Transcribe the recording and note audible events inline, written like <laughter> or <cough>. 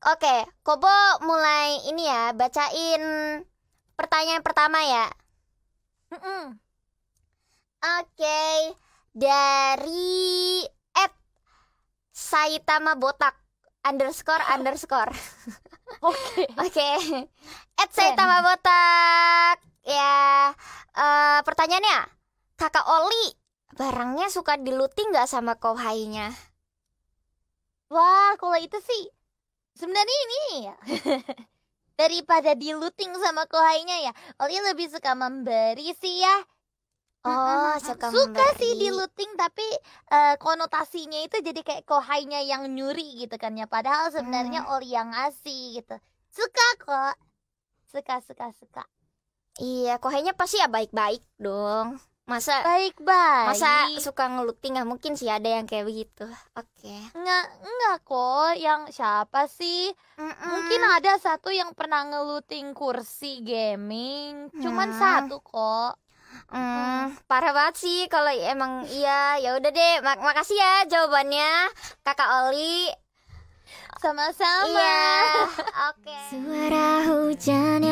Oke, Kobo mulai ini ya, bacain pertanyaan pertama ya. Oke, dari Ed Saitama Botak underscore underscore. <laughs> Oke. Oke. At Saitama Botak. Ya, uh, pertanyaannya, kakak Oli barangnya suka diluting nggak sama kohainya? Wah, kalau itu sih sebenarnya ini ya <laughs> daripada diluting sama kohainya ya Oli lebih suka memberi sih ya Oh, suka, suka sih diluting tapi uh, konotasinya itu jadi kayak kohainya yang nyuri gitu kan ya. Padahal sebenarnya hmm. Oli yang ngasih gitu. Suka kok. Suka suka suka. Iya, kohainya pasti ya baik-baik dong masa baik baik masa suka ngeluting nggak mungkin sih ada yang kayak begitu oke okay. nggak nggak kok yang siapa sih Mm-mm. mungkin ada satu yang pernah ngeluting kursi gaming cuman mm. satu kok Hmm, parah banget sih kalau emang iya ya udah deh mak makasih ya jawabannya kakak Oli sama-sama iya, oke okay. suara hujan